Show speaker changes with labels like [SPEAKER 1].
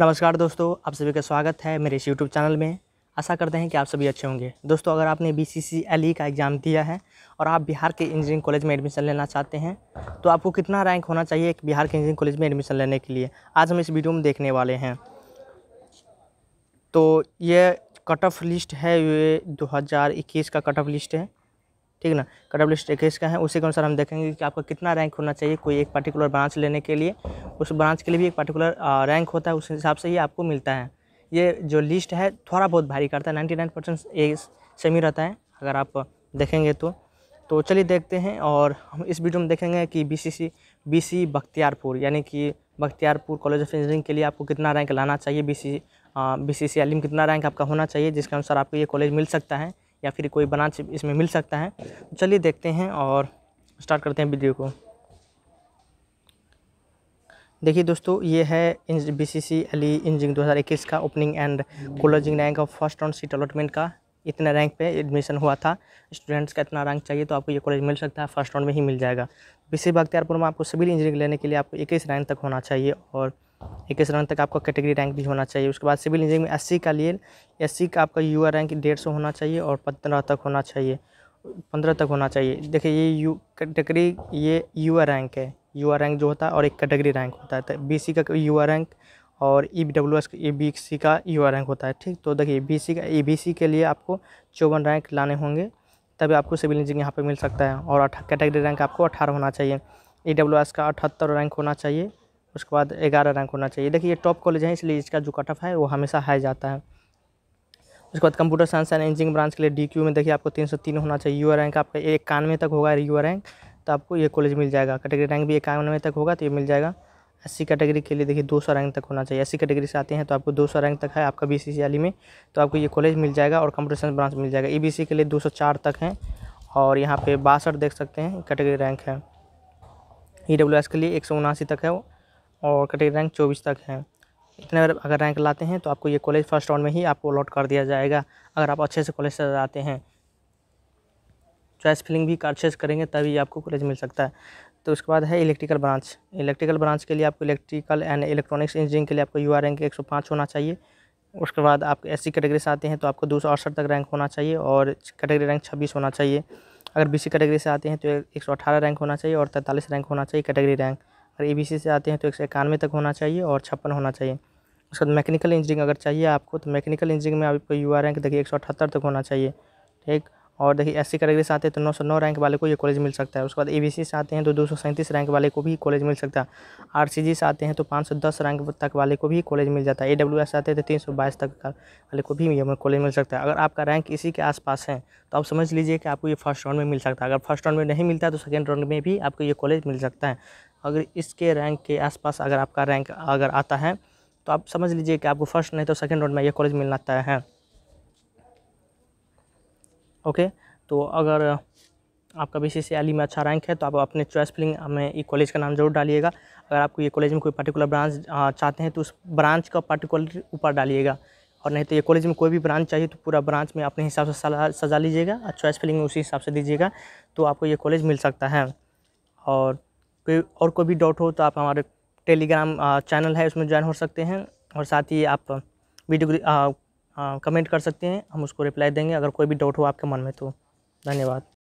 [SPEAKER 1] नमस्कार दोस्तों आप सभी का स्वागत है मेरे इस यूट्यूब चैनल में आशा करते हैं कि आप सभी अच्छे होंगे दोस्तों अगर आपने बी सी e का एग्ज़ाम दिया है और आप बिहार के इंजीनियरिंग कॉलेज में एडमिशन लेना चाहते हैं तो आपको कितना रैंक होना चाहिए एक बिहार के इंजीनियरिंग कॉलेज में एडमिशन लेने के लिए आज हम इस वीडियो में देखने वाले हैं तो ये कट ऑफ लिस्ट है ये इक्कीस का कट ऑफ लिस्ट है ठीक ना कट ऑफ लिस्ट इक्कीस का है उसी के अनुसार हम देखेंगे कि आपका कितना रैंक होना चाहिए कोई एक पर्टिकुलर ब्रांच लेने के लिए उस ब्रांच के लिए भी एक पर्टिकुलर रैंक होता है उस हिसाब से ही आपको मिलता है ये जो लिस्ट है थोड़ा बहुत भारी करता है नाइन्टी नाइन परसेंट ये सेम ही रहता है अगर आप देखेंगे तो तो चलिए देखते हैं और हम इस वीडियो में देखेंगे कि B C C B C Bakhtiyarpur यानी कि बख्तियारपुर कॉलेज ऑफ इंजीनियरिंग के लिए आपको कितना रैंक लाना चाहिए B C B C C L कितना रैंक आपका होना चाहिए जिसके अनुसार आपको ये कॉलेज मिल सकता है या फिर कोई ब्रांच इसमें मिल सकता है चलिए देखते हैं और स्टार्ट करते हैं वीडियो को देखिए दोस्तों ये है B C C L E इंजिंग दो का opening and closing rank of first round seat allotment का इतने रैंक पे एडमिशन हुआ था स्टूडेंट्स का इतना रैंक चाहिए तो आपको ये कॉलेज मिल सकता है फर्स्ट राउंड में ही मिल जाएगा बी सी बख्तियारपुर में आपको सिविल इंजीनियरिंग लेने के लिए आपको इक्कीस रैंक तक होना चाहिए और इक्कीस रैंक तक आपका कैटेगरी रैंक भी होना चाहिए उसके बाद सिविल इंजीनियरिंग में एस का लिए एस का आपका यू रैंक डेढ़ सौ होना चाहिए और पंद्रह तक होना चाहिए पंद्रह तक होना चाहिए देखिए ये यू कैटेगरी ये यू रैंक है यू रैंक जो होता है और एक कैटेगरी रैंक होता है तो बी का यू रैंक और E B W S A B C का यू रैंक होता है ठीक तो देखिए बी सी का ए बी सी के लिए आपको चौवन रैंक लाने होंगे तभी आपको सिविल इंजीनियर यहाँ पर मिल सकता है और कैटेगरी रैंक आपको अठारह होना चाहिए ई डब्ल्यू एस का अठहत्तर रैंक होना चाहिए उसके बाद ग्यारह रैंक होना चाहिए देखिए ये टॉप कॉलेज है इसलिए इसका जो कटअप है वो हमेशा हाई जाता है उसके बाद computer science and engineering branch के लिए डी में देखिए आपको तीन सौ तीन होना चाहिए यू रैंक आपका इक्यानवे तक होगा यू रैंक तो आपको ये कॉलेज मिल जाएगा कैटेगरी रैंक भी इक्यानवे तक होगा तो ये मिल जाएगा सी कैटेगरी के लिए देखिए दो सौ रैंक तक होना चाहिए सी कैटेगरी से आते हैं तो आपको दो सौ रैंक तक है आपका बी सी में तो आपको ये कॉलेज मिल जाएगा और कंप्यूटर साइंस ब्रांच मिल जाएगा ई e के लिए दो तक है और यहाँ पे बासठ देख सकते हैं कैटेगरी रैंक है ई e के लिए एक तक है और कैटेगरी रैंक चौबीस तक है इतने बार अगर रैंक लाते हैं तो आपको ये कॉलेज फर्स्ट राउंड में ही आपको अलॉट कर दिया जाएगा अगर आप अच्छे से कॉलेज से आते हैं चॉइस फिलिंग भी अच्छे से करेंगे तभी आपको कॉलेज मिल सकता है तो उसके बाद है इलेक्ट्रिकल ब्रांच इलेक्ट्रिकल ब्रांच के लिए आपको इलेक्ट्रिकल एंड इलेक्ट्रॉनिक्स इंजीनियरिंग के लिए आपको यू आर रैंक एक होना चाहिए उसके बाद आप एस सी कैटेगरी से आते हैं तो आपको दो सौ अड़सठ तक रैंक होना चाहिए और कैटेगरी रैंक छब्बीस होना चाहिए अगर बी सी कैटेगरी से आते हैं तो एक सौ अठारह रैंक होना चाहिए और तैंतालीस रैंक होना चाहिए कैटेगरी रैंक अगर ए से आते हैं तो एक सौ इक्यानवे तक होना चाहिए और छप्पन होना चाहिए उसके बाद मैकेनिकल इंजीनियरिंग अगर चाहिए आपको तो मैकेनिकल इंजीनियरिंग में आपको यू आर रैंक देखिए एक सौ अठहत्तर तक होना चाहिए ठीक और देखिए एस सी कैटेगरी से आते हैं तो नौ सौ नौ रैंक वाले को ये कॉलेज मिल सकता है उसके बाद ए बी से आते हैं तो दो सौ सैंतीस रैंक वाले को भी कॉलेज मिल सकता है आर सी जी से आते हैं तो पाँच सौ दस रैंक तक वाले को भी कॉलेज मिल जाता है ए डब्ल्यू एस आते हैं तो तीन सौ बाईस तक वाले को भी कॉलेज मिल सकता है अगर आपका रैंक इसी के आसपास है तो आप समझ लीजिए कि आपको ये फर्स्ट राउंड में मिल सकता है अगर फर्स्ट राउंड में नहीं मिलता है तो सेकेंड राउंड में भी आपको ये कॉलेज मिल सकता है अगर इसके रैंक के आसपास अगर आपका रैंक अगर आता है तो आप समझ लीजिए कि आपको फर्स्ट नहीं तो सेकेंड राउंड में ये कॉलेज मिलना तय है ओके तो अगर आपका बी सी सी में अच्छा रैंक है तो आप अपने चॉइस फिलिंग में ये कॉलेज का नाम जरूर डालिएगा अगर आपको ये कॉलेज में कोई पर्टिकुलर ब्रांच चाहते हैं तो उस ब्रांच का पर्टिकुलर ऊपर डालिएगा और नहीं तो ये कॉलेज में कोई भी ब्रांच चाहिए तो पूरा ब्रांच में अपने हिसाब से सजा लीजिएगा और चॉइस फिलिंग उसी हिसाब से दीजिएगा तो आपको ये कॉलेज मिल सकता है और कोई और कोई भी डाउट हो तो आप हमारे टेलीग्राम चैनल है उसमें ज्वाइन हो सकते हैं और साथ ही आप वीडियो कमेंट कर सकते हैं हम उसको रिप्लाई देंगे अगर कोई भी डाउट हो आपके मन में तो धन्यवाद